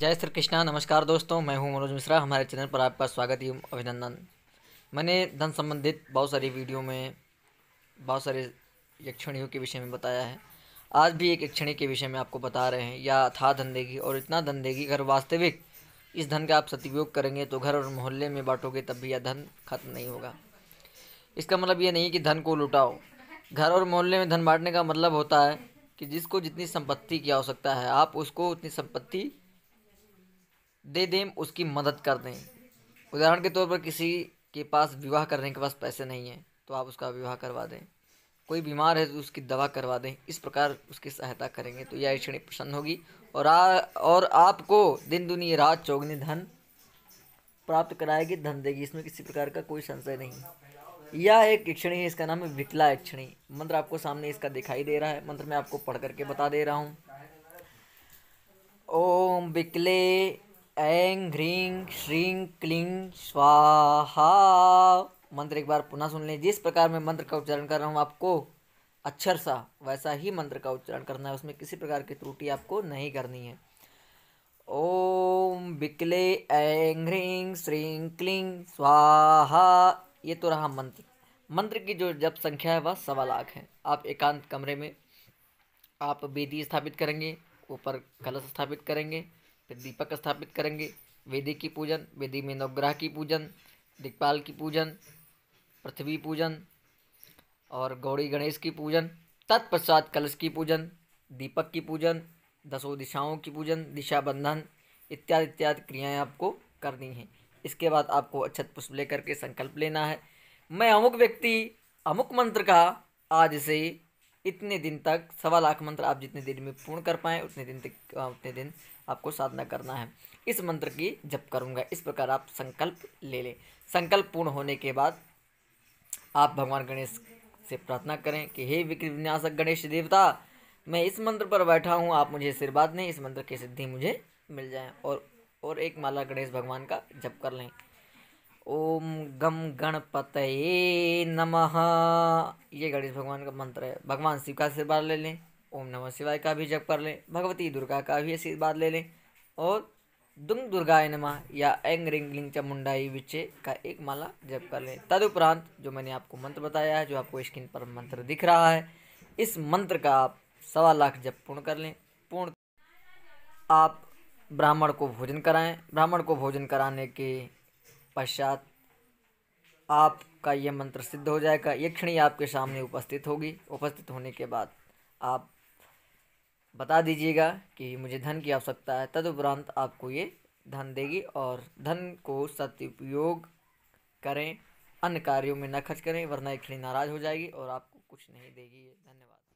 जय श्री कृष्णा नमस्कार दोस्तों मैं हूं मनोज मिश्रा हमारे चैनल पर आपका स्वागत एवं अभिनंदन मैंने धन संबंधित बहुत सारी वीडियो में बहुत सारे यक्षणियों के विषय में बताया है आज भी एक यक्षणी के विषय में आपको बता रहे हैं या था धन देगी और इतना धन देगी अगर वास्तविक इस धन का आप सदुपयोग करेंगे तो घर और मोहल्ले में बांटोगे तब भी यह धन खत्म नहीं होगा इसका मतलब ये नहीं कि धन को लुटाओ घर और मोहल्ले में धन बांटने का मतलब होता है कि जिसको जितनी संपत्ति की आवश्यकता है आप उसको उतनी संपत्ति दे दें उसकी मदद कर दें उदाहरण के तौर पर किसी के पास विवाह करने के पास पैसे नहीं हैं तो आप उसका विवाह करवा दें कोई बीमार है तो उसकी दवा करवा दें इस प्रकार उसकी सहायता करेंगे तो यह ऐसी प्रसन्न होगी और आ, और आपको दिन दुनी रात चौगनी धन प्राप्त कराएगी धन देगी इसमें किसी प्रकार का कोई संशय नहीं यह एक इक्षणी है इसका नाम है विकला इक्षणी मंत्र आपको सामने इसका दिखाई दे रहा है मंत्र मैं आपको पढ़ करके बता दे रहा हूँ ओम विकले ऐं ह्रीं श्रीं क्लीं स्वाहा मंत्र एक बार पुनः सुन लें जिस प्रकार मैं मंत्र का उच्चारण कर रहा हूँ आपको अक्षर सा वैसा ही मंत्र का उच्चारण करना है उसमें किसी प्रकार की त्रुटि आपको नहीं करनी है ओम बिकले ऐं ह्रीं श्रीं क्लीं स्वाहा ये तो रहा मंत्र मंत्र की जो जब संख्या है वह सवा लाख है आप एकांत कमरे में आप वेदी स्थापित करेंगे ऊपर कलश स्थापित करेंगे फिर दीपक स्थापित करेंगे वेदी की पूजन वेदी में नवग्रह की पूजन दिक्पाल की पूजन पृथ्वी पूजन और गौरी गणेश की पूजन तत्पश्चात कलश की पूजन दीपक की पूजन दसों दिशाओं की पूजन दिशा बंधन इत्यादि इत्यादि क्रियाएं आपको करनी हैं इसके बाद आपको अक्षत पुष्प लेकर के संकल्प लेना है मैं अमुक व्यक्ति अमुक मंत्र का आज से इतने दिन तक सवा लाख मंत्र आप जितने दिन में पूर्ण कर पाएँ उतने दिन तक उतने दिन आपको साधना करना है इस मंत्र की जप करूँगा इस प्रकार आप संकल्प ले लें संकल्प पूर्ण होने के बाद आप भगवान गणेश से प्रार्थना करें कि हे विक्र विन्यासक गणेश देवता मैं इस मंत्र पर बैठा हूँ आप मुझे आशीर्वाद दें इस मंत्र की सिद्धि मुझे मिल जाए और और एक माला गणेश भगवान का जप कर लें ओम गम गणपत नमः ये गणेश भगवान का मंत्र है भगवान शिव का आशीर्वाद ले लें ओम नमः शिवाय का भी जप कर लें भगवती दुर्गा का भी आशीर्वाद ले लें और दुम दुर्गाय नमः या एंग रिंग लिंग चमुंडाई विचे का एक माला जप कर लें तदुपरांत जो मैंने आपको मंत्र बताया है जो आपको स्क्रीन पर मंत्र दिख रहा है इस मंत्र का आप सवा लाख जप पूर्ण कर लें पूर्ण आप ब्राह्मण को भोजन कराएं ब्राह्मण को भोजन कराने के पश्चात आपका यह मंत्र सिद्ध हो जाएगा ये क्षणी आपके सामने उपस्थित होगी उपस्थित होने के बाद आप बता दीजिएगा कि मुझे धन की आवश्यकता है तदुपरांत आपको ये धन देगी और धन को सदुपयोग करें अन्य कार्यों में न खर्च करें वरना एक खड़ी नाराज़ हो जाएगी और आपको कुछ नहीं देगी धन्यवाद